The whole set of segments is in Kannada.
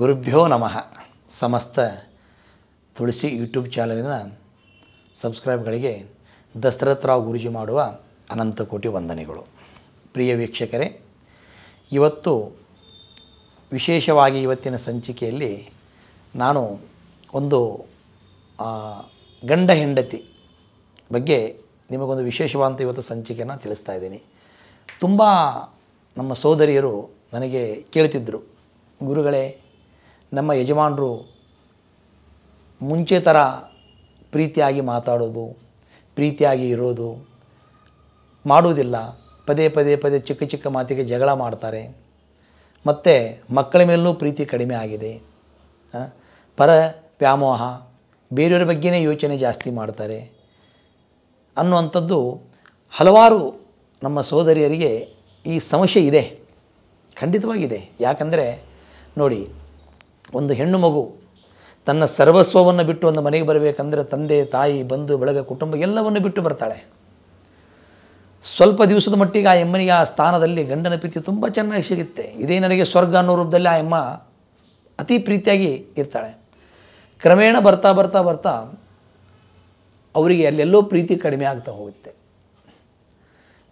ಗುರುಭ್ಯೋ ನಮಃ ಸಮಸ್ತ ತುಳಸಿ ಯೂಟ್ಯೂಬ್ ಚಾನಲಿನ ಸಬ್ಸ್ಕ್ರೈಬ್ಗಳಿಗೆ ದಸರಥರಾವ್ ಗುರುಜಿ ಮಾಡುವ ಅನಂತ ಕೋಟಿ ವಂದನೆಗಳು ಪ್ರಿಯ ವೀಕ್ಷಕರೇ ಇವತ್ತು ವಿಶೇಷವಾಗಿ ಇವತ್ತಿನ ಸಂಚಿಕೆಯಲ್ಲಿ ನಾನು ಒಂದು ಗಂಡ ಹೆಂಡತಿ ಬಗ್ಗೆ ನಿಮಗೊಂದು ವಿಶೇಷವಾದಂಥ ಇವತ್ತು ಸಂಚಿಕೆಯನ್ನು ತಿಳಿಸ್ತಾ ಇದ್ದೀನಿ ತುಂಬ ನಮ್ಮ ಸೋದರಿಯರು ನನಗೆ ಕೇಳ್ತಿದ್ದರು ಗುರುಗಳೇ ನಮ್ಮ ಯಜಮಾನರು ಮುಂಚೆ ಥರ ಪ್ರೀತಿಯಾಗಿ ಮಾತಾಡೋದು ಪ್ರೀತಿಯಾಗಿ ಇರೋದು ಮಾಡುವುದಿಲ್ಲ ಪದೇ ಪದೇ ಪದೇ ಚಿಕ್ಕ ಚಿಕ್ಕ ಮಾತಿಗೆ ಜಗಳ ಮಾಡ್ತಾರೆ ಮತ್ತು ಮಕ್ಕಳ ಮೇಲೂ ಪ್ರೀತಿ ಕಡಿಮೆ ಆಗಿದೆ ಪರ ವ್ಯಾಮೋಹ ಬೇರೆಯವರ ಬಗ್ಗೆನೇ ಯೋಚನೆ ಜಾಸ್ತಿ ಮಾಡ್ತಾರೆ ಅನ್ನುವಂಥದ್ದು ಹಲವಾರು ನಮ್ಮ ಸೋದರಿಯರಿಗೆ ಈ ಸಮಸ್ಯೆ ಇದೆ ಖಂಡಿತವಾಗಿದೆ ಯಾಕಂದರೆ ನೋಡಿ ಒಂದು ಹೆಣ್ಣು ಮಗು ತನ್ನ ಸರ್ವಸ್ವವನ್ನು ಬಿಟ್ಟು ಒಂದು ಮನೆಗೆ ಬರಬೇಕಂದ್ರೆ ತಂದೆ ತಾಯಿ ಬಂಧು ಬಳಗ ಕುಟುಂಬ ಎಲ್ಲವನ್ನು ಬಿಟ್ಟು ಬರ್ತಾಳೆ ಸ್ವಲ್ಪ ದಿವಸದ ಮಟ್ಟಿಗೆ ಆ ಎಮ್ಮನಿಗೆ ಆ ಸ್ಥಾನದಲ್ಲಿ ಗಂಡನ ಪ್ರೀತಿ ತುಂಬ ಚೆನ್ನಾಗಿ ಸಿಗುತ್ತೆ ಇದೇ ನನಗೆ ಸ್ವರ್ಗ ಅನ್ನೋ ರೂಪದಲ್ಲಿ ಆ ಎಮ್ಮ ಅತಿ ಪ್ರೀತಿಯಾಗಿ ಇರ್ತಾಳೆ ಕ್ರಮೇಣ ಬರ್ತಾ ಬರ್ತಾ ಬರ್ತಾ ಅವರಿಗೆ ಅಲ್ಲೆಲ್ಲೋ ಪ್ರೀತಿ ಕಡಿಮೆ ಆಗ್ತಾ ಹೋಗುತ್ತೆ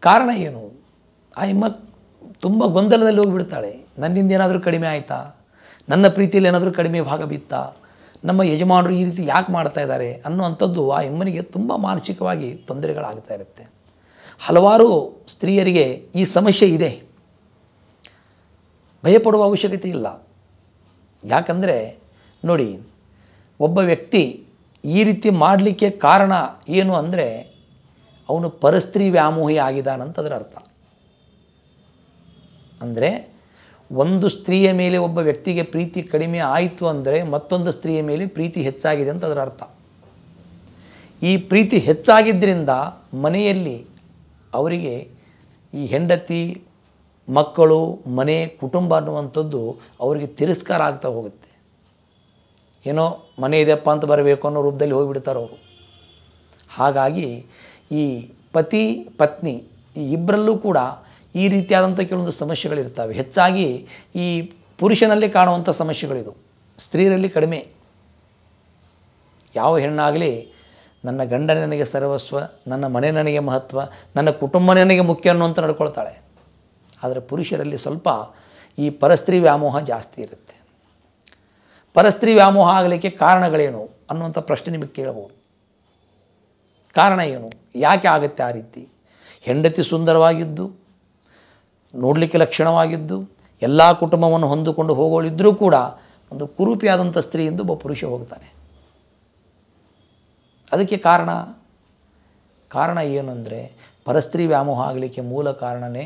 ಕಾರಣ ಏನು ಆ ಎಮ್ಮ ತುಂಬ ಗೊಂದಲದಲ್ಲಿ ಹೋಗಿಬಿಡ್ತಾಳೆ ನನ್ನಿಂದ ಏನಾದರೂ ಕಡಿಮೆ ಆಯಿತಾ ನನ್ನ ಪ್ರೀತಿಯಲ್ಲಿ ಏನಾದರೂ ಕಡಿಮೆ ಭಾಗ ಬಿತ್ತಾ ನಮ್ಮ ಯಜಮಾನರು ಈ ರೀತಿ ಯಾಕೆ ಮಾಡ್ತಾ ಇದ್ದಾರೆ ಅನ್ನುವಂಥದ್ದು ಆ ಹೆಮ್ಮನಿಗೆ ತುಂಬ ಮಾನಸಿಕವಾಗಿ ತೊಂದರೆಗಳಾಗ್ತಾ ಇರುತ್ತೆ ಹಲವಾರು ಸ್ತ್ರೀಯರಿಗೆ ಈ ಸಮಸ್ಯೆ ಇದೆ ಭಯಪಡುವ ಅವಶ್ಯಕತೆ ಇಲ್ಲ ಯಾಕಂದರೆ ನೋಡಿ ಒಬ್ಬ ವ್ಯಕ್ತಿ ಈ ರೀತಿ ಮಾಡಲಿಕ್ಕೆ ಕಾರಣ ಏನು ಅಂದರೆ ಅವನು ಪರಸ್ತ್ರೀ ವ್ಯಾಮೋಹಿ ಆಗಿದ್ದಾನಂತದ್ರ ಅರ್ಥ ಅಂದರೆ ಒಂದು ಸ್ತ್ರೀಯ ಮೇಲೆ ಒಬ್ಬ ವ್ಯಕ್ತಿಗೆ ಪ್ರೀತಿ ಕಡಿಮೆ ಆಯಿತು ಅಂದರೆ ಮತ್ತೊಂದು ಸ್ತ್ರೀಯ ಮೇಲೆ ಪ್ರೀತಿ ಹೆಚ್ಚಾಗಿದೆ ಅಂತ ಅದರ ಅರ್ಥ ಈ ಪ್ರೀತಿ ಹೆಚ್ಚಾಗಿದ್ದರಿಂದ ಮನೆಯಲ್ಲಿ ಅವರಿಗೆ ಈ ಹೆಂಡತಿ ಮಕ್ಕಳು ಮನೆ ಕುಟುಂಬ ಅನ್ನುವಂಥದ್ದು ಅವರಿಗೆ ತಿರಸ್ಕಾರ ಆಗ್ತಾ ಹೋಗುತ್ತೆ ಏನೋ ಮನೆ ಇದೆಯಪ್ಪ ಅಂತ ಬರಬೇಕು ಅನ್ನೋ ರೂಪದಲ್ಲಿ ಹೋಗಿಬಿಡ್ತಾರೆ ಅವರು ಹಾಗಾಗಿ ಈ ಪತಿ ಪತ್ನಿ ಈ ಇಬ್ಬರಲ್ಲೂ ಕೂಡ ಈ ರೀತಿಯಾದಂಥ ಕೆಲವೊಂದು ಸಮಸ್ಯೆಗಳಿರ್ತವೆ ಹೆಚ್ಚಾಗಿ ಈ ಪುರುಷನಲ್ಲಿ ಕಾಣುವಂಥ ಸಮಸ್ಯೆಗಳಿದು ಸ್ತ್ರೀರಲ್ಲಿ ಕಡಿಮೆ ಯಾವ ಹೆಣ್ಣಾಗಲಿ ನನ್ನ ಗಂಡ ನನಗೆ ಸರ್ವಸ್ವ ನನ್ನ ಮನೆ ನನಗೆ ಮಹತ್ವ ನನ್ನ ಕುಟುಂಬ ನನಗೆ ಮುಖ್ಯ ಅನ್ನುವಂತ ನಡ್ಕೊಳ್ತಾಳೆ ಆದರೆ ಪುರುಷರಲ್ಲಿ ಸ್ವಲ್ಪ ಈ ಪರಸ್ತ್ರೀ ವ್ಯಾಮೋಹ ಜಾಸ್ತಿ ಇರುತ್ತೆ ಪರಸ್ತ್ರೀ ವ್ಯಾಮೋಹ ಆಗಲಿಕ್ಕೆ ಕಾರಣಗಳೇನು ಅನ್ನುವಂಥ ಪ್ರಶ್ನೆ ನಿಮಗೆ ಕೇಳಬಹುದು ಕಾರಣ ಏನು ಯಾಕೆ ಆಗುತ್ತೆ ಆ ರೀತಿ ಹೆಂಡತಿ ಸುಂದರವಾಗಿದ್ದು ನೋಡಲಿಕ್ಕೆ ಲಕ್ಷಣವಾಗಿದ್ದು ಎಲ್ಲ ಕುಟುಂಬವನ್ನು ಹೊಂದಿಕೊಂಡು ಹೋಗೋಳಿದ್ರೂ ಕೂಡ ಒಂದು ಕುರೂಪಿಯಾದಂಥ ಎಂದು ಒಬ್ಬ ಪುರುಷ ಹೋಗ್ತಾನೆ ಅದಕ್ಕೆ ಕಾರಣ ಕಾರಣ ಏನಂದರೆ ಪರಸ್ತ್ರೀ ವ್ಯಾಮೋಹ ಆಗಲಿಕ್ಕೆ ಮೂಲ ಕಾರಣವೇ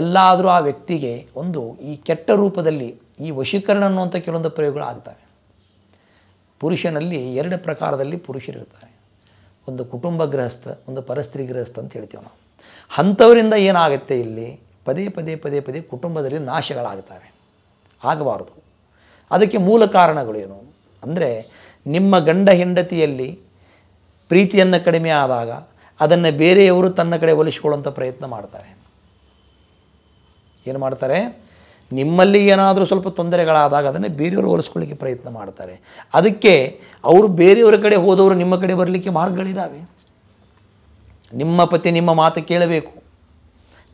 ಎಲ್ಲಾದರೂ ಆ ವ್ಯಕ್ತಿಗೆ ಒಂದು ಈ ಕೆಟ್ಟ ರೂಪದಲ್ಲಿ ಈ ವಶೀಕರಣ ಅನ್ನುವಂಥ ಕೆಲವೊಂದು ಪ್ರಯೋಗಗಳು ಆಗ್ತವೆ ಪುರುಷನಲ್ಲಿ ಎರಡು ಪ್ರಕಾರದಲ್ಲಿ ಪುರುಷರಿರ್ತಾರೆ ಒಂದು ಕುಟುಂಬ ಗೃಹಸ್ಥ ಒಂದು ಪರಸ್ತ್ರೀ ಗೃಹಸ್ಥ ಅಂತ ಹೇಳ್ತೀವಿ ನಾವು ಅಂಥವರಿಂದ ಏನಾಗುತ್ತೆ ಇಲ್ಲಿ ಪದೇ ಪದೇ ಪದೇ ಪದೇ ಕುಟುಂಬದಲ್ಲಿ ನಾಶಗಳಾಗ್ತವೆ ಆಗಬಾರದು ಅದಕ್ಕೆ ಮೂಲ ಕಾರಣಗಳೇನು ಅಂದರೆ ನಿಮ್ಮ ಗಂಡ ಹೆಂಡತಿಯಲ್ಲಿ ಪ್ರೀತಿಯನ್ನು ಕಡಿಮೆ ಆದಾಗ ಅದನ್ನು ಬೇರೆಯವರು ತನ್ನ ಕಡೆ ಒಲಿಸಿಕೊಳ್ಳುವಂಥ ಪ್ರಯತ್ನ ಮಾಡ್ತಾರೆ ಏನು ಮಾಡ್ತಾರೆ ನಿಮ್ಮಲ್ಲಿ ಏನಾದರೂ ಸ್ವಲ್ಪ ತೊಂದರೆಗಳಾದಾಗ ಅದನ್ನು ಬೇರೆಯವರು ಹೊಲಿಸ್ಕೊಳ್ಳಿಕ್ಕೆ ಪ್ರಯತ್ನ ಮಾಡ್ತಾರೆ ಅದಕ್ಕೆ ಅವರು ಬೇರೆಯವರ ಕಡೆ ಹೋದವರು ನಿಮ್ಮ ಕಡೆ ಬರಲಿಕ್ಕೆ ಮಾರ್ಗಗಳಿದ್ದಾವೆ ನಿಮ್ಮ ಪತಿ ನಿಮ್ಮ ಮಾತು ಕೇಳಬೇಕು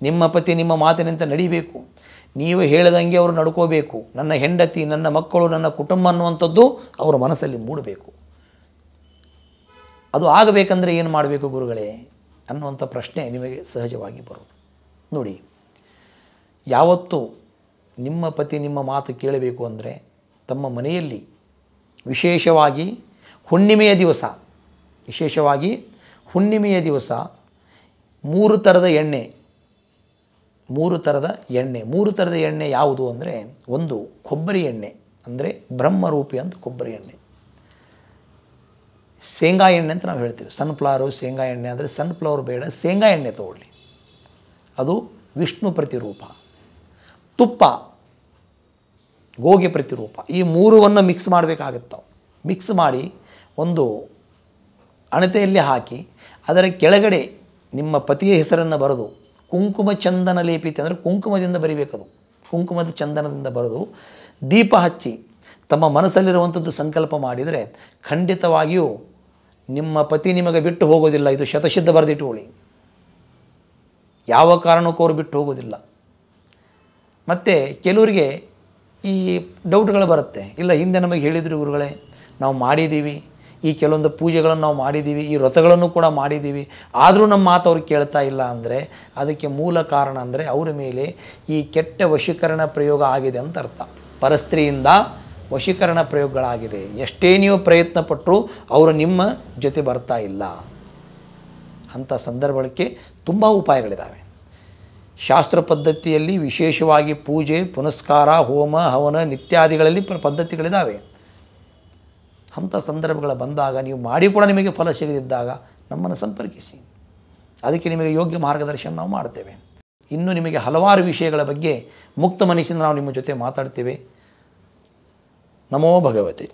ನಿಮ್ಮ ಪತಿ ನಿಮ್ಮ ಮಾತಿನಂತ ನಡೀಬೇಕು ನೀವು ಹೇಳಿದಂಗೆ ಅವರು ನಡ್ಕೋಬೇಕು ನನ್ನ ಹೆಂಡತಿ ನನ್ನ ಮಕ್ಕಳು ನನ್ನ ಕುಟುಂಬ ಅನ್ನುವಂಥದ್ದು ಅವರ ಮನಸ್ಸಲ್ಲಿ ಮೂಡಬೇಕು ಅದು ಆಗಬೇಕಂದ್ರೆ ಏನು ಮಾಡಬೇಕು ಗುರುಗಳೇ ಅನ್ನುವಂಥ ಪ್ರಶ್ನೆ ನಿಮಗೆ ಸಹಜವಾಗಿ ಬರೋದು ನೋಡಿ ಯಾವತ್ತು ನಿಮ್ಮ ಪತಿ ನಿಮ್ಮ ಮಾತು ಕೇಳಬೇಕು ಅಂದರೆ ತಮ್ಮ ಮನೆಯಲ್ಲಿ ವಿಶೇಷವಾಗಿ ಹುಣ್ಣಿಮೆಯ ದಿವಸ ವಿಶೇಷವಾಗಿ ಹುಣ್ಣಿಮೆಯ ದಿವಸ ಮೂರು ಥರದ ಎಣ್ಣೆ ಮೂರು ಥರದ ಎಣ್ಣೆ ಮೂರು ಥರದ ಎಣ್ಣೆ ಯಾವುದು ಅಂದರೆ ಒಂದು ಕೊಬ್ಬರಿ ಎಣ್ಣೆ ಅಂದರೆ ಬ್ರಹ್ಮರೂಪಿ ಅಂತ ಕೊಬ್ಬರಿ ಎಣ್ಣೆ ಶೇಂಗಾ ಎಣ್ಣೆ ಅಂತ ನಾವು ಹೇಳ್ತೀವಿ ಸನ್ಫ್ಲವರು ಶೇಂಗಾ ಎಣ್ಣೆ ಅಂದರೆ ಸನ್ಫ್ಲವರ್ ಬೇಡ ಶೇಂಗಾ ಎಣ್ಣೆ ತಗೊಳ್ಳಿ ಅದು ವಿಷ್ಣು ಪ್ರತಿರೂಪ ತುಪ್ಪ ಗೋಗೆ ಪ್ರತಿರೂಪ ಈ ಮೂರುವನ್ನು ಮಿಕ್ಸ್ ಮಾಡಬೇಕಾಗತ್ತೆ ಮಿಕ್ಸ್ ಮಾಡಿ ಒಂದು ಅಣತೆಯಲ್ಲಿ ಹಾಕಿ ಅದರ ಕೆಳಗಡೆ ನಿಮ್ಮ ಪತಿಯ ಹೆಸರನ್ನು ಬರೆದು ಕುಂಕುಮ ಚಂದನ ಲೇಪಿತ ಅಂದರೆ ಕುಂಕುಮದಿಂದ ಬರಿಬೇಕದು ಕುಂಕುಮದ ಚಂದನದಿಂದ ಬರೆದು ದೀಪ ಹಚ್ಚಿ ತಮ್ಮ ಮನಸ್ಸಲ್ಲಿರುವಂಥದ್ದು ಸಂಕಲ್ಪ ಮಾಡಿದರೆ ಖಂಡಿತವಾಗಿಯೂ ನಿಮ್ಮ ಪತಿ ನಿಮಗೆ ಬಿಟ್ಟು ಹೋಗೋದಿಲ್ಲ ಇದು ಶತಸಿದ್ಧ ಬರೆದಿಟ್ಟುಕೊಳ್ಳಿ ಯಾವ ಕಾರಣಕ್ಕೂ ಅವರು ಬಿಟ್ಟು ಹೋಗೋದಿಲ್ಲ ಮತ್ತು ಕೆಲವರಿಗೆ ಈ ಡೌಟ್ಗಳು ಬರುತ್ತೆ ಇಲ್ಲ ಹಿಂದೆ ನಮಗೆ ಹೇಳಿದರು ಗುರುಗಳೇ ನಾವು ಮಾಡಿದ್ದೀವಿ ಈ ಕೆಲವೊಂದು ಪೂಜೆಗಳನ್ನು ನಾವು ಮಾಡಿದ್ದೀವಿ ಈ ವ್ರತಗಳನ್ನು ಕೂಡ ಮಾಡಿದ್ದೀವಿ ಆದರೂ ನಮ್ಮ ಮಾತು ಅವ್ರು ಕೇಳ್ತಾ ಇಲ್ಲ ಅಂದರೆ ಅದಕ್ಕೆ ಮೂಲ ಕಾರಣ ಅಂದರೆ ಅವರ ಮೇಲೆ ಈ ಕೆಟ್ಟ ವಶೀಕರಣ ಪ್ರಯೋಗ ಆಗಿದೆ ಅಂತ ಅರ್ಥ ಪರಸ್ತ್ರೀಯಿಂದ ವಶೀಕರಣ ಪ್ರಯೋಗಗಳಾಗಿದೆ ಎಷ್ಟೇ ನೀವು ಪ್ರಯತ್ನ ಪಟ್ಟರು ಅವರು ನಿಮ್ಮ ಜೊತೆ ಬರ್ತಾ ಇಲ್ಲ ಅಂಥ ಸಂದರ್ಭಕ್ಕೆ ತುಂಬ ಉಪಾಯಗಳಿದ್ದಾವೆ ಶಾಸ್ತ್ರ ಪದ್ಧತಿಯಲ್ಲಿ ವಿಶೇಷವಾಗಿ ಪೂಜೆ ಪುನಸ್ಕಾರ ಹೋಮ ಹವನ ನಿತ್ಯಾದಿಗಳಲ್ಲಿ ಪದ್ಧತಿಗಳಿದ್ದಾವೆ ಅಂಥ ಸಂದರ್ಭಗಳು ಬಂದಾಗ ನೀವು ಮಾಡಿ ಕೂಡ ನಿಮಗೆ ಫಲ ಸಿಗದಿದ್ದಾಗ ನಮ್ಮನ್ನು ಸಂಪರ್ಕಿಸಿ ಅದಕ್ಕೆ ನಿಮಗೆ ಯೋಗ್ಯ ಮಾರ್ಗದರ್ಶನ ನಾವು ಮಾಡ್ತೇವೆ ಇನ್ನು ನಿಮಗೆ ಹಲವಾರು ವಿಷಯಗಳ ಬಗ್ಗೆ ಮುಕ್ತ ಮನಸ್ಸಿನ ನಾವು ನಿಮ್ಮ ಜೊತೆ ಮಾತಾಡ್ತೇವೆ ನಮೋ ಭಗವತಿ